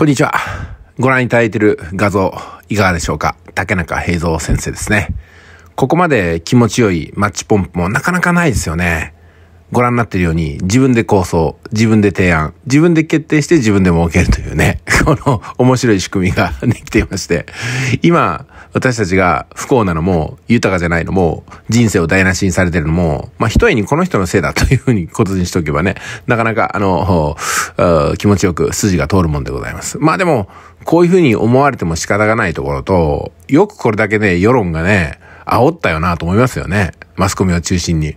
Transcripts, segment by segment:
こんにちは。ご覧いただいている画像、いかがでしょうか竹中平蔵先生ですね。ここまで気持ちよいマッチポンプもなかなかないですよね。ご覧になってるように、自分で構想、自分で提案、自分で決定して自分で儲けるというね、この面白い仕組みが できていまして、今、私たちが不幸なのも、豊かじゃないのも、人生を台無しにされてるのも、まあ、一重にこの人のせいだというふうにこ とにしとけばね、なかなか、あの、気持ちよく筋が通るもんでございます。まあでも、こういうふうに思われても仕方がないところと、よくこれだけね、世論がね、煽ったよなと思いますよね。マスコミを中心に。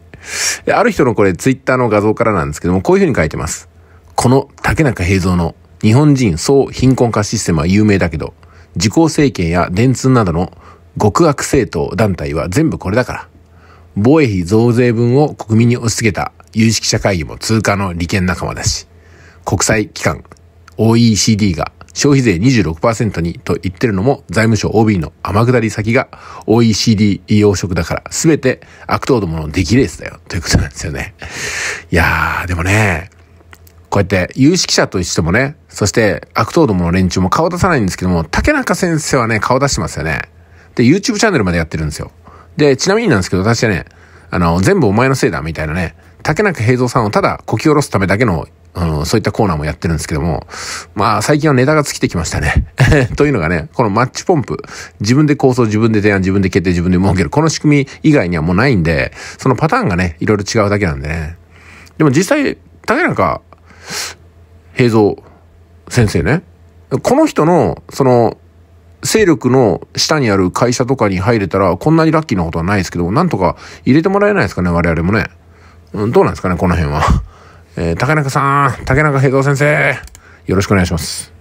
ある人のこれツイッターの画像からなんですけども、こういうふうに書いてます。この竹中平蔵の日本人総貧困化システムは有名だけど、自公政権や電通などの極悪政党団体は全部これだから。防衛費増税分を国民に押し付けた有識者会議も通過の利権仲間だし、国際機関 OECD が消費税26%にと言ってるのも財務省 OB の天下り先が OECD 養殖だから全て悪党どもの出来レースだよということなんですよね。いやー、でもね、こうやって有識者としてもね、そして悪党どもの連中も顔出さないんですけども、竹中先生はね、顔出してますよね。で、YouTube チャンネルまでやってるんですよ。で、ちなみになんですけど、私はね、あの、全部お前のせいだみたいなね、竹中平蔵さんをただこき下ろすためだけのうん、そういったコーナーもやってるんですけども、まあ最近はネタが尽きてきましたね。というのがね、このマッチポンプ、自分で構想、自分で提案、自分で決定、自分で儲ける、この仕組み以外にはもうないんで、そのパターンがね、いろいろ違うだけなんでね。でも実際、竹中平蔵先生ね、この人の、その、勢力の下にある会社とかに入れたら、こんなにラッキーなことはないですけど、なんとか入れてもらえないですかね、我々もね。うん、どうなんですかね、この辺は。えー、竹中さん、竹中平蔵先生、よろしくお願いします。